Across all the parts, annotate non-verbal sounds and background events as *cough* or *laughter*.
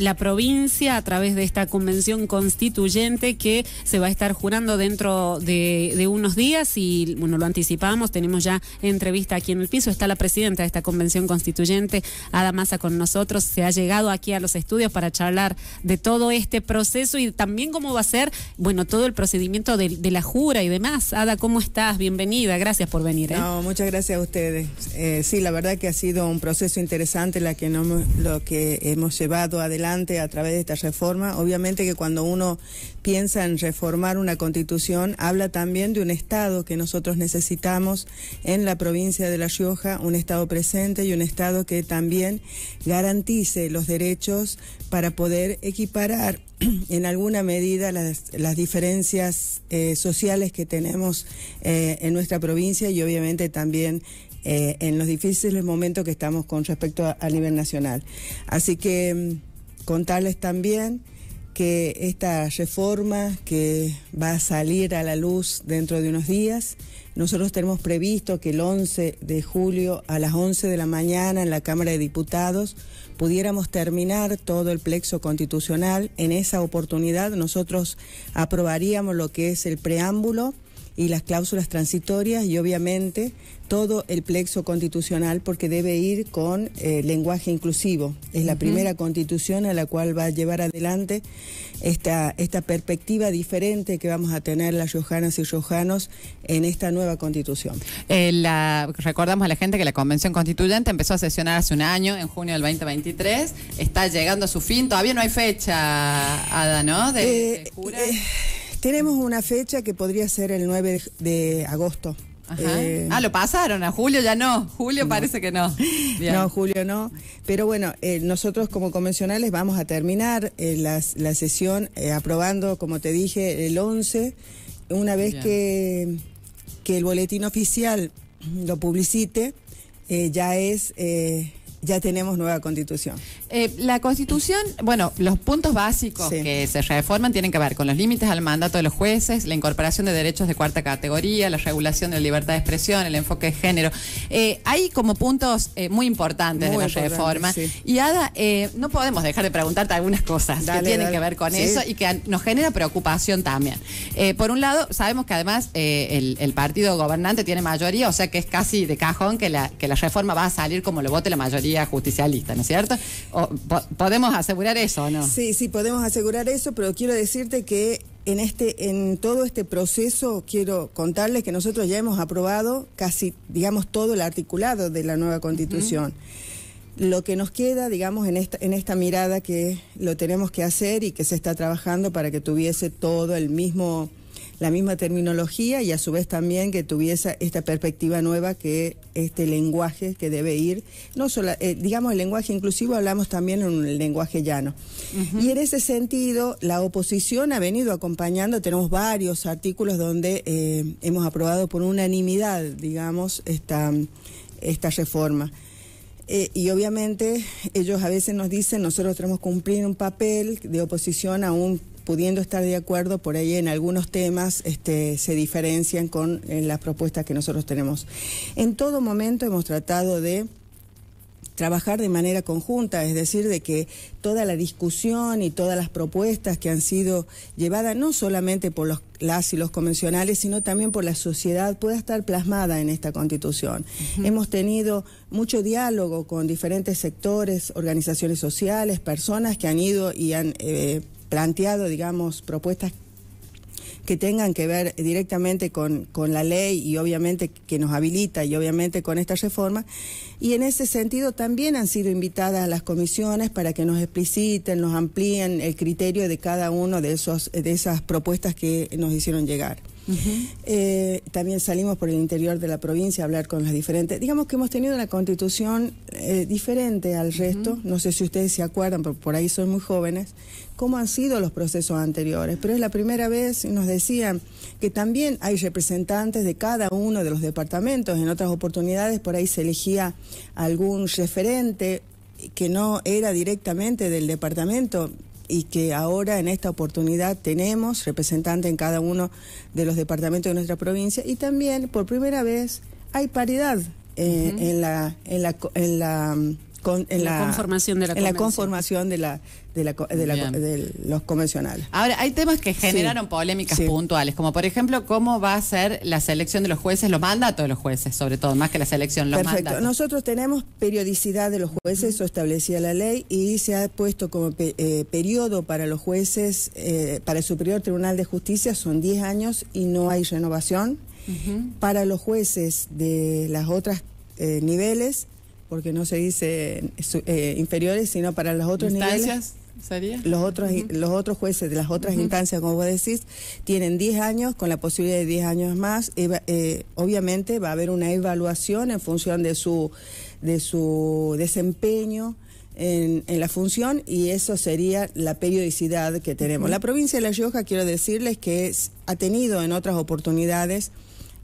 la provincia a través de esta convención constituyente que se va a estar jurando dentro de, unos días y bueno, lo anticipamos, tenemos ya entrevista aquí en el piso, está la presidenta de esta convención constituyente, Ada Massa con nosotros, se ha llegado aquí a los estudios para charlar de todo este proceso y también cómo va a ser, bueno, todo el procedimiento de, la jura y demás. Ada, ¿cómo estás? Bienvenida, gracias por venir. ¿eh? No, muchas gracias a ustedes. Eh, sí, la verdad que ha sido un proceso interesante la que no, lo que hemos llevado adelante a través de esta reforma. Obviamente que cuando uno piensa en reformar una constitución, habla también de un Estado que nosotros necesitamos en la provincia de La Rioja, un Estado presente y un Estado que también garantice los derechos para poder equiparar *clears throat* en alguna medida las, diferencias eh, sociales que tenemos eh, en nuestra provincia y obviamente también eh, en los difíciles momentos que estamos con respecto a, a nivel nacional. Así que mm, Contarles también que esta reforma que va a salir a la luz dentro de unos días, nosotros tenemos previsto que el 11 de julio a las 11 de la mañana en la Cámara de Diputados pudiéramos terminar todo el plexo constitucional. En esa oportunidad nosotros aprobaríamos lo que es el preámbulo y las cláusulas transitorias y obviamente todo el plexo constitucional porque debe ir con eh, lenguaje inclusivo. Es la primera constitución a la cual va a llevar adelante esta, esta perspectiva diferente que vamos a tener las yojanas y yojanos en esta nueva constitución. Eh, recordamos a la gente que la Convención Constituyente empezó a sesionar hace un año, en junio del 2023. Está llegando a su fin, todavía no hay fecha, Ada, ¿no? De, eh, tenemos una fecha que podría ser el 9 de agosto. Eh, ah, lo pasaron, a Julio ya no, Julio parece que no. No, Julio no. Pero bueno, eh, nosotros como convencionales vamos a terminar eh, la sesión aprobando, como te dije, el 11, una vez que, que, el boletín oficial lo publicite, ya es ya tenemos nueva constitución. Eh, la constitución, bueno, los puntos básicos que se reforman tienen que ver con los límites al mandato de los jueces, la incorporación de derechos de cuarta categoría, la regulación de la libertad de expresión, el enfoque de género. Eh, hay como puntos eh, muy importantes de la reforma. Y Ada, no podemos dejar de preguntarte algunas cosas que tienen que ver con eso y que nos genera preocupación también. por un lado, sabemos que además el, partido gobernante tiene mayoría, o sea que es casi de cajón que que la reforma va a salir como lo vote la mayoría justicialista, ¿no es cierto? ¿Podemos asegurar eso o no? Sí, sí, podemos asegurar eso, pero quiero decirte que en este en todo este proceso quiero contarles que nosotros ya hemos aprobado casi digamos todo el articulado de la nueva Constitución. Lo que nos queda, digamos, en esta, en esta mirada que lo tenemos que hacer y que se está trabajando para que tuviese todo el mismo la misma terminología y a su vez también que tuviese esta perspectiva nueva que este lenguaje que debe ir, no solo, eh, digamos el lenguaje inclusivo, hablamos también en un lenguaje llano. Y en ese sentido, la oposición ha venido acompañando, tenemos varios artículos donde eh, hemos aprobado por unanimidad, digamos, esta, esta reforma. Eh, y obviamente ellos a veces nos dicen, nosotros tenemos que cumplir un papel de oposición a un pudiendo estar de acuerdo, por ahí en algunos temas este, se diferencian con las propuestas que nosotros tenemos. En todo momento hemos tratado de trabajar de manera conjunta, es decir, de que toda la discusión y todas las propuestas que han sido llevadas no solamente por los, las y los convencionales, sino también por la sociedad, pueda estar plasmada en esta constitución. Hemos tenido mucho diálogo con diferentes sectores, organizaciones sociales, personas que han ido y han... Eh, planteado, digamos, propuestas que tengan que ver directamente con, la ley y obviamente que nos habilita y obviamente con esta reforma. Y en ese sentido también han sido invitadas a las comisiones para que nos expliciten, nos amplíen el criterio de cada uno de, esos, de esas propuestas que nos hicieron llegar. Eh, también salimos por el interior de la provincia a hablar con las diferentes. Digamos que hemos tenido una constitución eh, diferente al resto. No sé si ustedes se acuerdan, pero por ahí son muy jóvenes, cómo han sido los procesos anteriores. Pero es la primera vez, nos decían, que también hay representantes de cada uno de los departamentos. En otras oportunidades por ahí se elegía algún referente que no era directamente del departamento y que ahora en esta oportunidad tenemos representante en cada uno de los departamentos de nuestra provincia y también por primera vez hay paridad eh, en la en la en la, conformación de la conformación de la de, los convencionales. Ahora, hay temas que generaron polémicas puntuales, como por ejemplo, cómo va a ser la selección de los jueces, los mandatos de los jueces, sobre todo, más que la selección, los Perfecto. Nosotros tenemos periodicidad de los jueces, eso establecía la ley, y se ha puesto como eh, periodo para los jueces, eh, para el Superior Tribunal de Justicia, son 10 años y no hay renovación. Para los jueces de las otras eh, niveles, porque no se dice eh, inferiores, sino para las otros ¿Instancias? ¿Sería? Los otros, los otros jueces de las otras instancias, como vos decís, tienen 10 años, con la posibilidad de 10 años más. Eh, obviamente va a haber una evaluación en función de su, de su desempeño. En, la función y eso sería la periodicidad que tenemos. La provincia de La Rioja, quiero decirles que ha tenido en otras oportunidades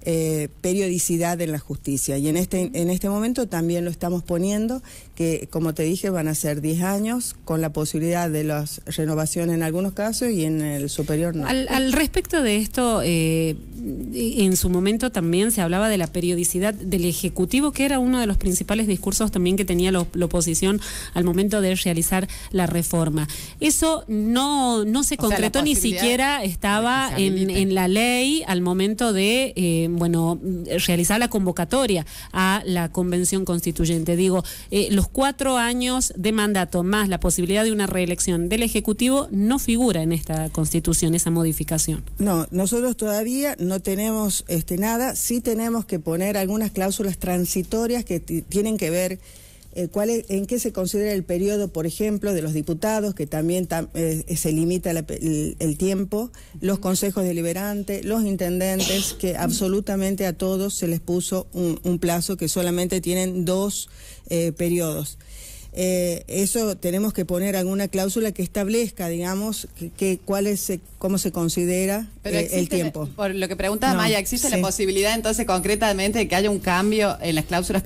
eh, periodicidad en la justicia. Y en este, en este momento también lo estamos poniendo, que como te dije van a ser 10 años, con la posibilidad de las renovaciones en algunos casos y en el superior no. Al, respecto de esto, eh, en su momento también se hablaba de la periodicidad del Ejecutivo, que era uno de los principales discursos también que tenía la, oposición al momento de realizar la reforma. Eso no, no se concretó, ni siquiera estaba en, en, la ley al momento de... Eh, bueno, realizar la convocatoria a la convención constituyente. Digo, eh, los cuatro años de mandato más la posibilidad de una reelección del Ejecutivo no figura en esta constitución, esa modificación. No, nosotros todavía no tenemos este, nada, sí tenemos que poner algunas cláusulas transitorias que tienen que ver eh, en qué se considera el periodo, por ejemplo, de los diputados, que también eh, eh, se limita el, tiempo, los consejos deliberantes, los intendentes, que absolutamente a todos se les puso un, plazo que solamente tienen dos periodos. Eh, eso tenemos que poner alguna cláusula que establezca, digamos, que, cuál es, eh, cómo se considera eh, el tiempo. Por lo que pregunta Maya, ¿existe la posibilidad entonces concretamente de que haya un cambio en las cláusulas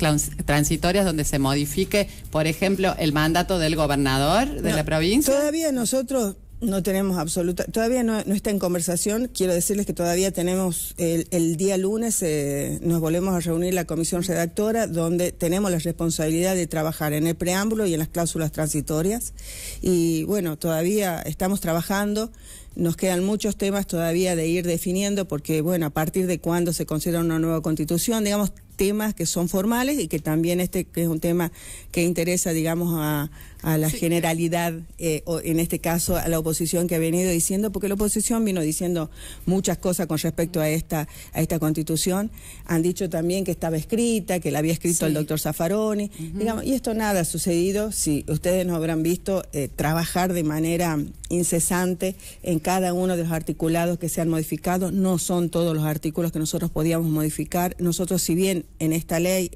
transitorias donde se modifique, por ejemplo, el mandato del gobernador de la provincia? Todavía nosotros no tenemos absoluta, todavía no, está en conversación. Quiero decirles que todavía tenemos el, día lunes eh, nos volvemos a reunir la comisión redactora donde tenemos la responsabilidad de trabajar en el preámbulo y en las cláusulas transitorias y bueno todavía estamos trabajando. Nos quedan muchos temas todavía de ir definiendo porque bueno a partir de cuándo se considera una nueva constitución digamos temas que son formales y que también este es un tema que interesa digamos a a la generalidad, eh, o en este caso a la oposición que ha venido diciendo, porque la oposición vino diciendo muchas cosas con respecto a esta, a esta constitución. Han dicho también que estaba escrita, que la había escrito el doctor Zaffaroni. digamos, y esto nada ha sucedido, si ustedes no habrán visto eh, trabajar de manera incesante en cada uno de los articulados que se han modificado. No son todos los artículos que nosotros podíamos modificar. Nosotros, si bien en esta ley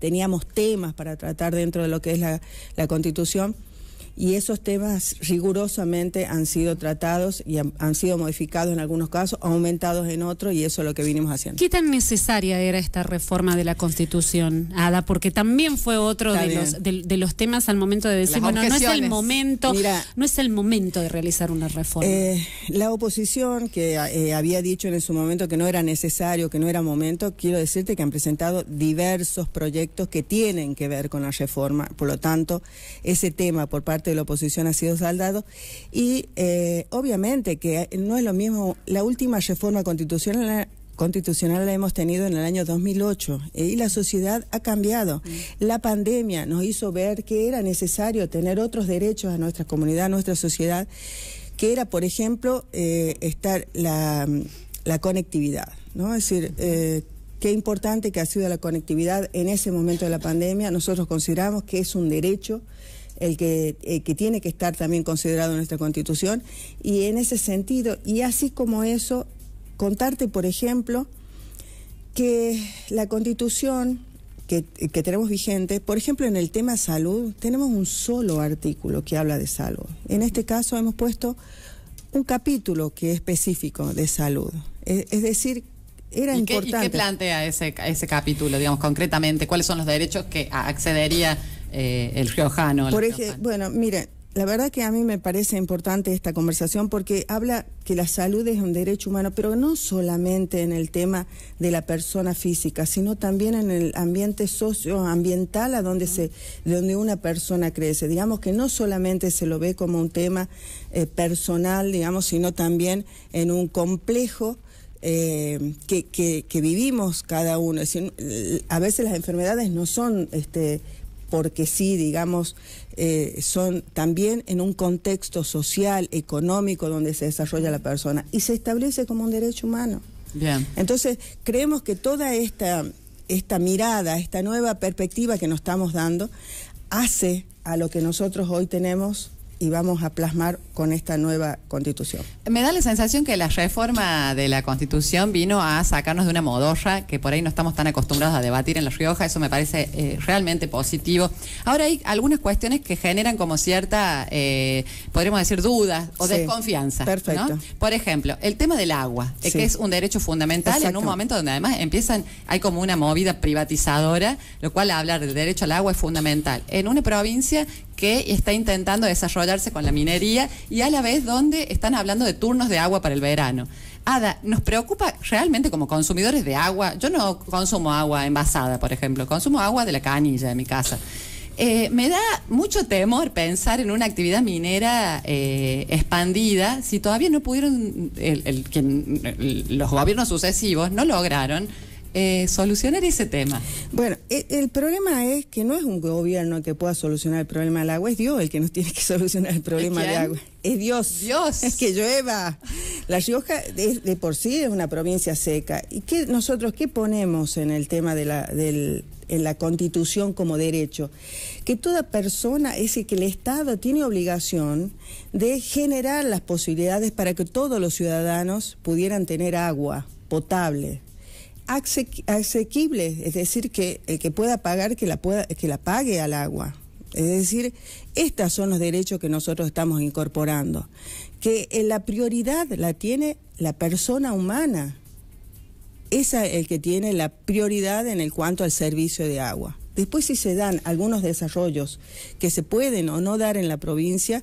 teníamos temas para tratar dentro de lo que es la, constitución y esos temas rigurosamente han sido tratados y han, sido modificados en algunos casos, aumentados en otros y eso es lo que vinimos haciendo. ¿Qué tan necesaria era esta reforma de la Constitución, Ada? Porque también fue otro de los, de, los, temas al momento de decir, bueno, no es el momento, no es el momento de realizar una reforma. Eh, la oposición que eh, había dicho en su momento que no era necesario, que no era momento, quiero decirte que han presentado diversos proyectos que tienen que ver con la reforma, por lo tanto, ese tema por parte de la oposición ha sido saldado. Y eh, obviamente que no es lo mismo, la última reforma constitucional la hemos tenido en el año 2008 eh, y la sociedad ha cambiado. Mm. La pandemia nos hizo ver que era necesario tener otros derechos a nuestra comunidad, a nuestra sociedad, que era, por ejemplo, eh, estar la, conectividad, Es decir, qué importante que ha sido la conectividad en ese momento de la pandemia. Nosotros consideramos que es un derecho el eh, que, tiene que estar también considerado en nuestra Constitución. Y en ese sentido, y así como eso, contarte, por ejemplo, que la Constitución que, tenemos vigente, por ejemplo, en el tema salud, tenemos un solo artículo que habla de salud. En este caso hemos puesto un capítulo que es específico de salud. E, es, decir, era importante. ¿Y qué plantea ese, ese capítulo, digamos, concretamente? ¿Cuáles son los derechos que accedería eh, el riojano. bueno, mire, la verdad que a mí me parece importante esta conversación porque habla que la salud es un derecho humano, pero no solamente en el tema de la persona física, sino también en el ambiente socioambiental a donde se donde una persona crece. Digamos que no solamente se lo ve como un tema eh, personal, digamos, sino también en un complejo eh, que, vivimos cada uno. a veces las enfermedades no son este, porque sí, digamos, eh, son también en un contexto social, económico, donde se desarrolla la persona y se establece como un derecho humano. Bien. Entonces, creemos que toda esta, esta mirada, esta nueva perspectiva que nos estamos dando, hace a lo que nosotros hoy tenemos y vamos a plasmar con esta nueva constitución. Me da la sensación que la reforma de la constitución vino a sacarnos de una modorra que por ahí no estamos tan acostumbrados a debatir en La Rioja, eso me parece eh, realmente positivo. Ahora hay algunas cuestiones que generan como cierta, eh, podríamos decir, dudas o desconfianza. Perfecto. Por ejemplo, el tema del agua, eh, que es un derecho fundamental en un momento donde además empiezan, hay como una movida privatizadora, lo cual hablar del derecho al agua es fundamental. En una provincia que está intentando desarrollarse con la minería y a la vez donde están hablando de turnos de agua para el verano. Ada, nos preocupa realmente como consumidores de agua. Yo no consumo agua envasada, por ejemplo, consumo agua de la canilla de mi casa. Eh, me da mucho temor pensar en una actividad minera eh, expandida si todavía no pudieron, el, los gobiernos sucesivos no lograron eh, solucionar ese tema? Bueno, e, el, problema es que no es un gobierno que pueda solucionar el problema del agua, es Dios el que nos tiene que *laughs* solucionar el problema del agua. Es Dios. Dios. Es que llueva. La Rioja de, por sí es una provincia seca. ¿Y qué, nosotros qué ponemos en el tema de la, del, en la Constitución como derecho? Que toda persona, es que el Estado tiene obligación de generar las posibilidades para que todos los ciudadanos pudieran tener agua potable asequible, es decir, que el eh, que pueda pagar, que la, pueda, que la pague al agua. Es decir, estos son los derechos que nosotros estamos incorporando, que eh, la prioridad la tiene la persona humana. Esa es el que tiene la prioridad en el cuanto al servicio de agua. Después si se dan algunos desarrollos que se pueden o no dar en la provincia,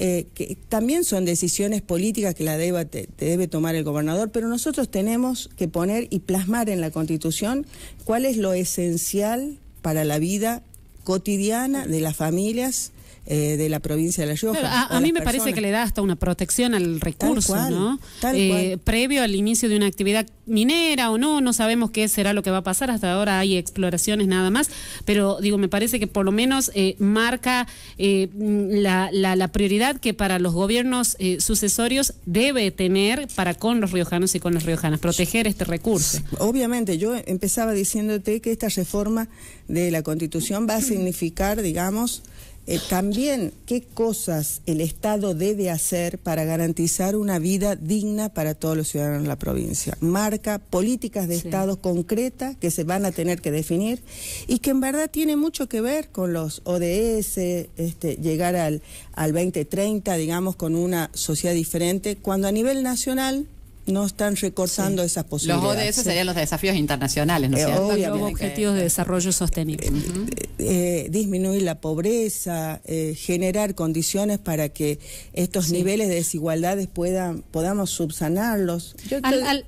eh, que también son decisiones políticas que la deba, te debe tomar el gobernador, pero nosotros tenemos que poner y plasmar en la Constitución cuál es lo esencial para la vida cotidiana de las familias eh, de la provincia de La Rioja. a, mí me parece que le da hasta una protección al recurso, ¿no? Eh, previo al inicio de una actividad minera o no, no sabemos qué será lo que va a pasar. Hasta ahora hay exploraciones nada más, pero digo, me parece que por lo menos eh, marca la, la, la, prioridad que para los gobiernos sucesorios debe tener para con los riojanos y con las riojanas, proteger este recurso. Obviamente, yo empezaba diciéndote que esta reforma de la Constitución va a significar, digamos, eh, también qué cosas el Estado debe hacer para garantizar una vida digna para todos los ciudadanos de la provincia. Marca políticas de Estado concretas que se van a tener que definir y que en verdad tiene mucho que ver con los ODS, este, llegar al, al 2030, digamos, con una sociedad diferente, cuando a nivel nacional no están recorzando esas posibilidades. Los ODS serían los desafíos internacionales, ¿no es eh, cierto? Los objetivos de desarrollo sostenible. Eh, eh, disminuir la pobreza, generar condiciones para que estos niveles de desigualdades puedan, podamos subsanarlos.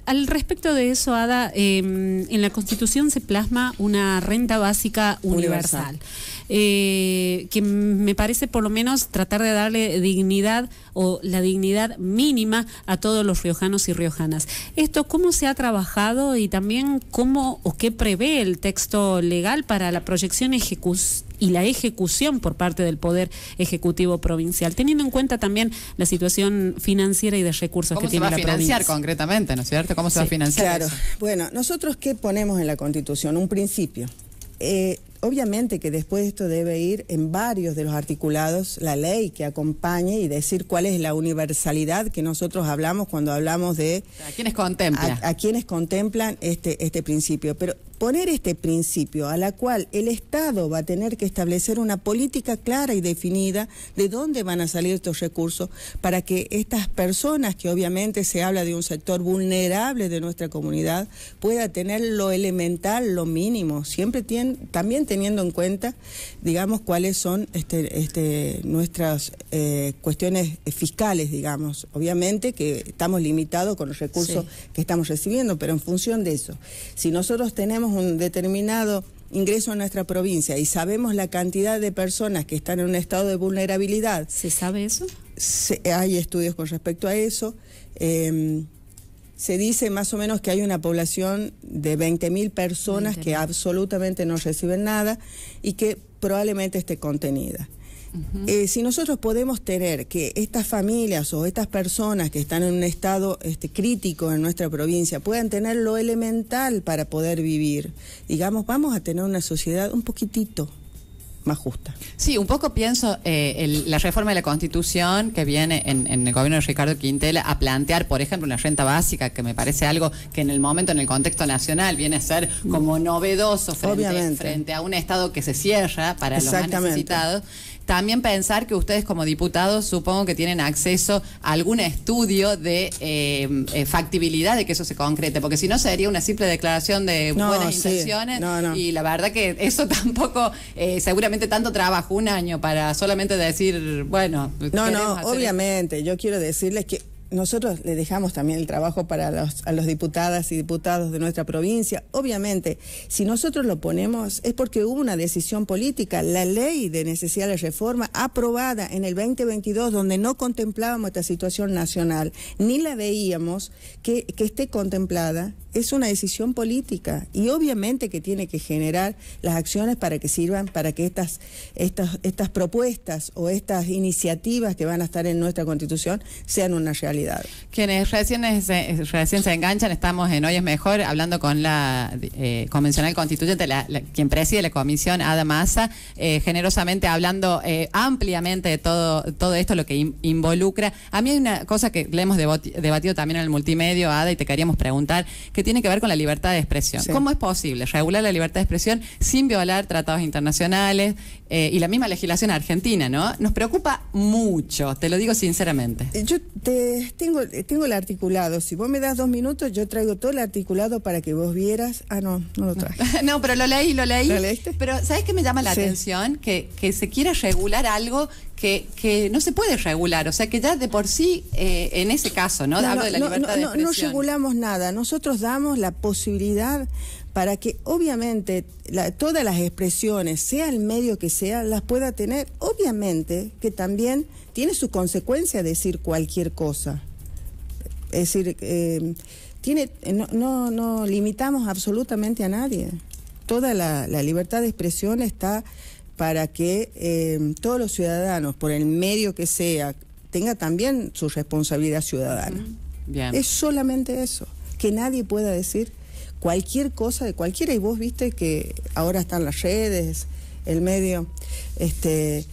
al, respecto de eso, Ada, em, en la Constitución se plasma una renta básica universal. que me parece por lo menos tratar de darle dignidad o la dignidad mínima a todos los riojanos y riojanas Janas. ¿Esto cómo se ha trabajado y también cómo o qué prevé el texto legal para la proyección y la ejecución por parte del Poder Ejecutivo Provincial, teniendo en cuenta también la situación financiera y de recursos que tiene la provincia. ¿Cómo se va a financiar concretamente, no es ¿Cómo se va a financiar? Claro. Bueno, nosotros qué ponemos en la Constitución? Un principio. Eh, obviamente que después esto debe ir en varios de los articulados la ley que acompañe y decir cuál es la universalidad que nosotros hablamos cuando hablamos de... A quienes contemplan. A, a quienes contemplan este, este principio. Pero poner este principio a la cual el Estado va a tener que establecer una política clara y definida de dónde van a salir estos recursos para que estas personas, que obviamente se habla de un sector vulnerable de nuestra comunidad, pueda tener lo elemental, lo mínimo, siempre también teniendo en cuenta, digamos, cuáles son este, este, nuestras eh, cuestiones fiscales, digamos. Obviamente que estamos limitados con los recursos que estamos recibiendo, pero en función de eso, si nosotros tenemos un determinado ingreso a nuestra provincia y sabemos la cantidad de personas que están en un estado de vulnerabilidad. ¿Se sabe eso? hay estudios con respecto a eso. Em, se dice más o menos que hay una población de 20.000 personas que absolutamente no reciben nada y que probablemente esté contenida. Eh, si nosotros podemos tener que estas familias o estas personas que están en un estado este, crítico en nuestra provincia puedan tener lo elemental para poder vivir, digamos, vamos a tener una sociedad un poquitito más justa. Sí, un poco pienso eh, la reforma de la Constitución que viene en, el gobierno de Ricardo Quintela a plantear, por ejemplo, una renta básica, que me parece algo que en el momento, en el contexto nacional, viene a ser como novedoso frente, frente a un Estado que se cierra para los más necesitados. También pensar que ustedes como diputados supongo que tienen acceso a algún estudio de eh, eh, factibilidad de que eso se concrete, porque si no sería una simple declaración de buenas intenciones y la verdad que eso *laughs* tampoco, eh, seguramente tanto trabajo, un año para solamente decir, bueno, no, no, obviamente, yo quiero decirles que nosotros le dejamos también el trabajo para los, a los diputadas y diputados de nuestra provincia. Obviamente, si nosotros lo ponemos es porque hubo una decisión política. La ley de necesidad de reforma aprobada en el 2022, donde no contemplábamos esta situación nacional, ni la veíamos que, que esté contemplada, es una decisión política y obviamente que tiene que generar las acciones para que sirvan, para que estas, estas, estas propuestas o estas iniciativas que van a estar en nuestra Constitución sean una realidad. Quienes recién, eh, recién se enganchan, estamos en Hoy es Mejor, hablando con la eh, convencional constituyente, la, quien preside la comisión, Ada Massa, eh, generosamente hablando ampliamente de todo, todo esto, lo que involucra. A mí hay una cosa que le hemos debatido también en el multimedio, Ada, y te queríamos preguntar, que tiene que ver con la libertad de expresión. ¿Cómo es posible regular la libertad de expresión sin violar tratados internacionales eh, y la misma legislación argentina, ¿no? Nos preocupa mucho, te lo digo sinceramente. Eh, yo te, tengo, eh, tengo el articulado, si vos me das dos minutos, yo traigo todo el articulado para que vos vieras. Ah, no, no lo traje. *laughs* no, pero lo leí, lo leí. Pero ¿sabés qué me llama la atención? Que, se quiera regular algo que, no se puede regular, o sea que ya de por sí, en ese caso, ¿no? la libertad de expresión. No regulamos nada, nosotros damos la posibilidad para que obviamente todas las expresiones, sea el medio que sea, las pueda tener, obviamente que también tiene su consecuencia decir cualquier cosa. Es decir, eh, tiene, eh, no, no, no, limitamos absolutamente a nadie. Toda la, libertad de expresión está para que eh, todos los ciudadanos, por el medio que sea, tenga también su responsabilidad ciudadana. Es solamente eso, que nadie pueda decir cualquier cosa de cualquiera y vos viste que ahora están las redes, el medio, este,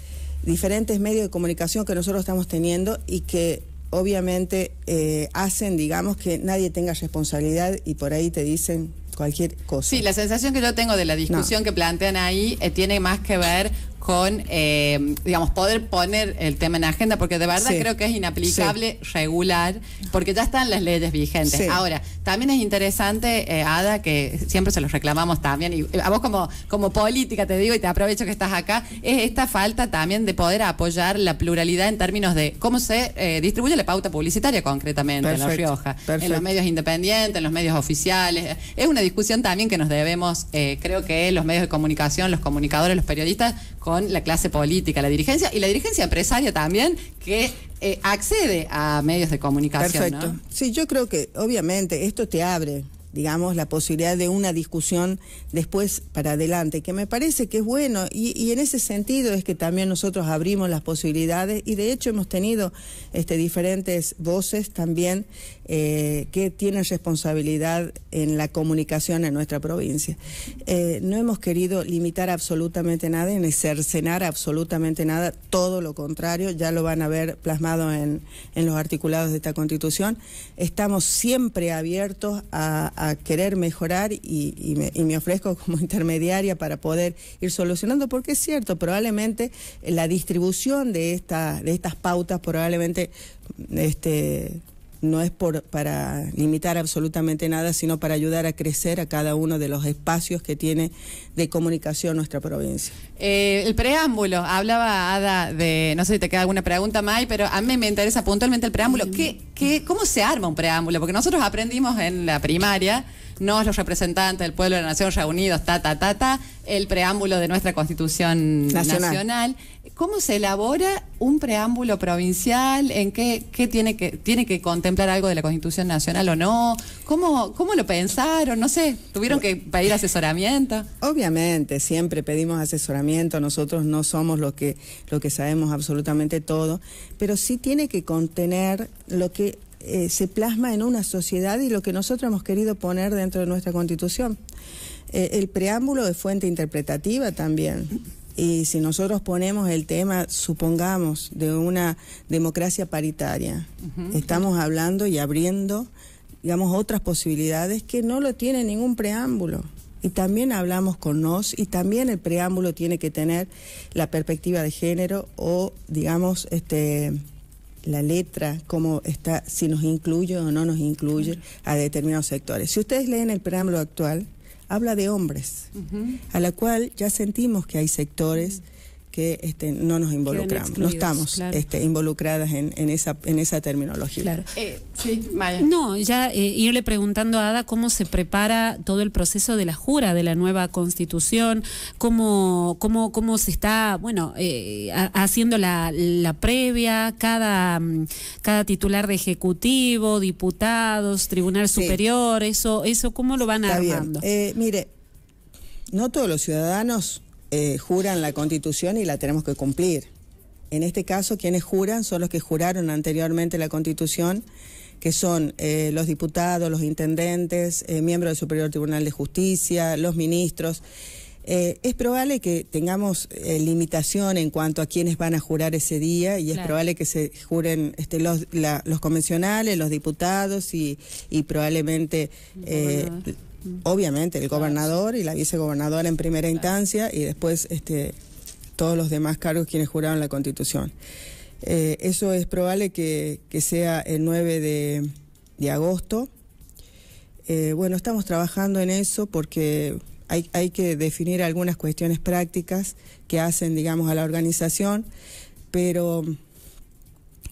diferentes medios de comunicación que nosotros estamos teniendo y que obviamente eh, hacen, digamos, que nadie tenga responsabilidad y por ahí te dicen cualquier cosa. Sí, la sensación que yo tengo de la discusión que plantean ahí eh, tiene más que ver con, eh, digamos, poder poner el tema en agenda, porque de verdad creo que es inaplicable regular, porque ya están las leyes vigentes. Ahora, también es interesante, eh, Ada, que siempre se los reclamamos también, y eh, a vos como, como política te digo, y te aprovecho que estás acá, es esta falta también de poder apoyar la pluralidad en términos de cómo se distribuye la pauta publicitaria concretamente en La Rioja, en los medios independientes, en los medios oficiales. Es una discusión también que nos debemos, creo que los medios de comunicación, los comunicadores, los periodistas, con la clase política, la dirigencia y la dirigencia empresaria también, que eh, accede a medios de comunicación. Sí, yo creo que obviamente esto te abre digamos, la posibilidad de una discusión después para adelante, que me parece que es bueno y, en ese sentido es que también nosotros abrimos las posibilidades y de hecho hemos tenido este, diferentes voces también eh, que tienen responsabilidad en la comunicación en nuestra provincia. Eh, no hemos querido limitar absolutamente nada ni cercenar absolutamente nada, todo lo contrario, ya lo van a ver plasmado en, los articulados de esta Constitución. Estamos siempre abiertos a, querer mejorar y, me, ofrezco como *laughs* intermediaria para poder ir solucionando, porque es cierto, probablemente la distribución de, de estas pautas probablemente este, no es para limitar absolutamente nada, sino para ayudar a crecer a cada uno de los espacios que tiene de comunicación nuestra provincia. Eh, el preámbulo, hablaba Ada de, no sé si te queda alguna pregunta, May, pero a mí me interesa puntualmente el preámbulo. ¿Qué, qué, ¿Cómo se arma un preámbulo? Porque nosotros aprendimos en la primaria no los representantes del pueblo de la nación reunidos, ta, ta, ta, ta, el preámbulo de nuestra constitución nacional. ¿Cómo se elabora un preámbulo provincial? ¿En qué, qué, tiene que tiene que contemplar algo de la Constitución Nacional o no? ¿Cómo, cómo lo pensaron? No sé, ¿tuvieron que pedir asesoramiento? Obviamente, siempre pedimos asesoramiento, nosotros no somos los que, lo que sabemos absolutamente todo, pero sí tiene que contener lo que eh, se plasma en una sociedad y lo que nosotros hemos querido poner dentro de nuestra constitución. Eh, el preámbulo es fuente interpretativa también. Y si nosotros ponemos el tema, supongamos, de una democracia paritaria, estamos hablando y abriendo, digamos, otras posibilidades que no lo tiene ningún preámbulo y también hablamos con nos y también el preámbulo tiene que tener la perspectiva de género o digamos este la letra, cómo está, si nos incluye o no nos incluye a determinados sectores. Si ustedes leen el preámbulo actual, habla de hombres, a la cual ya sentimos que hay sectores que este, no nos involucramos, no estamos este, involucradas en, esa, en esa terminología. Eh, eh, no, ya eh, irle preguntando a Ada cómo se prepara todo el proceso de la jura de la nueva constitución, cómo, cómo se está, bueno, haciendo la, previa, cada, mm, cada titular de ejecutivo, diputados, tribunal superior, eso, eso, ¿cómo lo van armando? mire, no todos los ciudadanos eh, juran la Constitución y la tenemos que cumplir. En este caso, quienes juran son los que juraron anteriormente la Constitución, que son eh, los diputados, los intendentes, eh, miembros del Superior Tribunal de Justicia, los ministros. es probable que tengamos limitación en cuanto a quienes van a jurar ese día y es probable que se juren este, los, los convencionales, los diputados y, probablemente obviamente el gobernador y la vicegobernadora en primera instancia y después este, todos los demás cargos quienes juraron la constitución. Eh, eso es probable que, sea el 9 de, agosto. Eh, bueno, estamos trabajando en eso porque hay, hay, que definir algunas cuestiones prácticas que hacen, digamos, a la organización, pero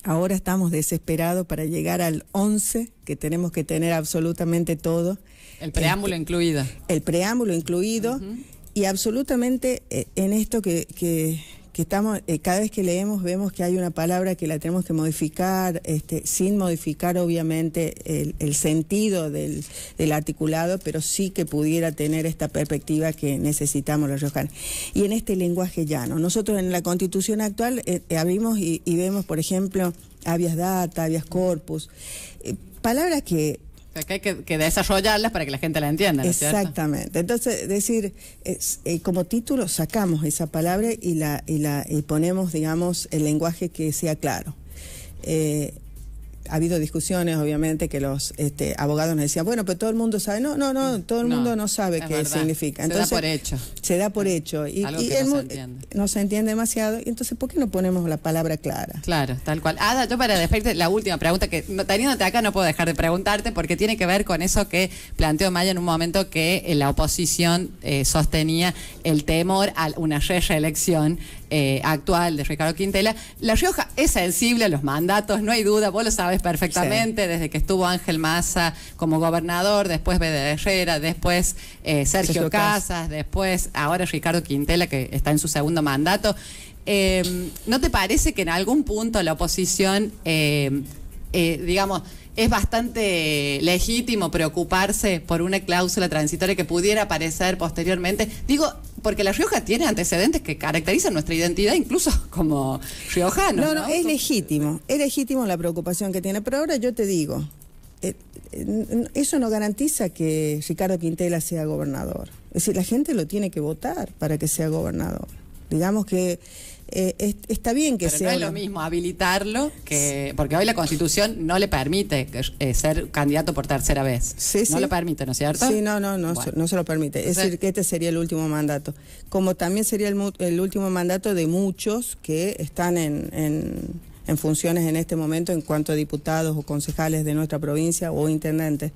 ahora estamos desesperados para llegar al 11, que tenemos que tener absolutamente todo el preámbulo incluida incluido. El preámbulo incluido. Y absolutamente eh, en esto que, que, estamos, eh, cada vez que leemos vemos que hay una palabra que la tenemos que modificar, este, sin modificar obviamente el, sentido del, articulado, pero sí que pudiera tener esta perspectiva que necesitamos los Y en este lenguaje llano. Nosotros en la constitución actual eh, abrimos y, vemos, por ejemplo, habeas data, habeas corpus, palabras que que hay que, desarrollarlas para que la gente la entienda. Exactamente. Entonces, decir, eh, como título sacamos esa palabra y, la, y, la, ponemos, digamos, el lenguaje que sea claro. Eh, ha habido discusiones, obviamente, que los este, abogados nos decían, bueno, pero todo el mundo sabe. No, no, no, todo el mundo no sabe qué significa. Entonces, se da por hecho. Se da por hecho. Y, Algo no, se entiende. no se entiende demasiado. Y entonces, ¿por qué no ponemos la palabra clara? Claro, tal cual. Ada, yo para despedirte, la última pregunta, que teniéndote acá no puedo dejar de preguntarte, porque tiene que ver con eso que planteó Maya en un momento que eh, la oposición eh, sostenía el temor a una reelección eh, actual de Ricardo Quintela. La Rioja es sensible a los mandatos, no hay duda, vos lo sabes perfectamente, desde que estuvo Ángel Massa como gobernador, después Bede Herrera, después eh, Sergio, Casas, después ahora Ricardo Quintela, que está en su segundo mandato. Em, ¿No te parece que en algún punto la oposición, eh, eh, digamos, es bastante legítimo preocuparse por una cláusula transitoria que pudiera aparecer posteriormente. Digo, porque La Rioja tiene antecedentes que caracterizan nuestra identidad, incluso *laughs* como riojano. No, no, es legítimo, es legítimo la preocupación que tiene, pero ahora yo te digo, eh, eh, eso no garantiza que Ricardo Quintela sea gobernador. Es decir, la gente lo tiene que votar para que sea gobernador. Digamos que eh, está bien que sea. No es lo mismo habilitarlo que. Porque hoy la Constitución no le permite eh, eh, ser candidato por tercera vez. no lo permite, ¿no es cierto? Sí, no, no, no, se, no se lo permite. es decir, que este sería el último mandato. Como también sería el, último mandato de muchos que están en en funciones en este momento en cuanto a diputados o concejales de nuestra provincia o intendentes.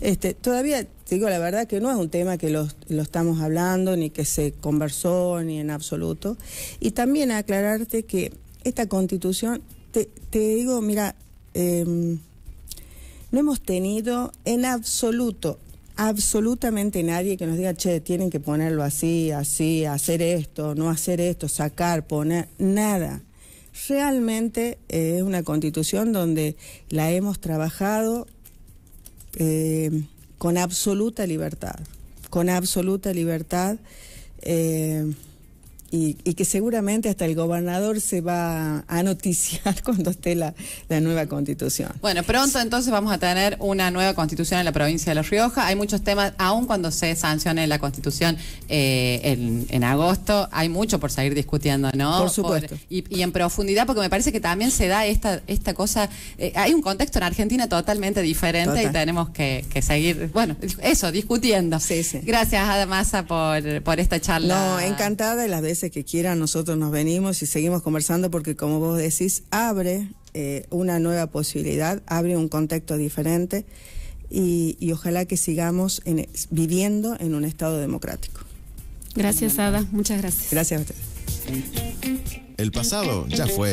este, todavía, digo la verdad, que no es un tema que lo, lo estamos hablando, ni que se conversó, ni en absoluto. Y también aclararte que esta constitución, te, digo, mira, em, no hemos tenido en absoluto absolutamente nadie que nos diga, che, tienen que ponerlo así, así, hacer esto, no hacer esto, sacar, poner, nada. Realmente eh, es una constitución donde la hemos trabajado eh, con absoluta libertad, con absoluta libertad. Eh, y, que seguramente hasta el gobernador se va a noticiar *laughs* cuando esté la, nueva constitución. Bueno, pronto entonces vamos a tener una nueva constitución en la provincia de La Rioja. Hay muchos temas, aun cuando se sancione la constitución eh, en, agosto, hay mucho por seguir discutiendo, ¿no? Por supuesto. y, en profundidad, porque me parece que también se da esta, esta cosa, eh, hay un contexto en Argentina totalmente diferente y tenemos que, seguir, bueno, eso, discutiendo. Sí, sí. Gracias, Adamasa, por, por esta charla. No, encantada de las veces que quieran, nosotros nos venimos y seguimos conversando porque, como vos decís, abre eh, una nueva posibilidad, abre un contexto diferente y, ojalá que sigamos viviendo en un Estado democrático. Gracias, Ada. Muchas gracias. Gracias a ustedes. El pasado ya fue.